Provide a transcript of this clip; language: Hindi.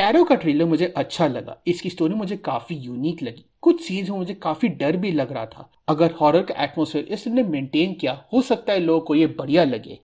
टैरो का ट्रेलर मुझे अच्छा लगा इसकी स्टोरी मुझे काफी यूनिक लगी कुछ में मुझे काफी डर भी लग रहा था अगर हॉरर का एटमोसफेयर इसने मेंटेन किया हो सकता है लोगों को ये बढ़िया लगे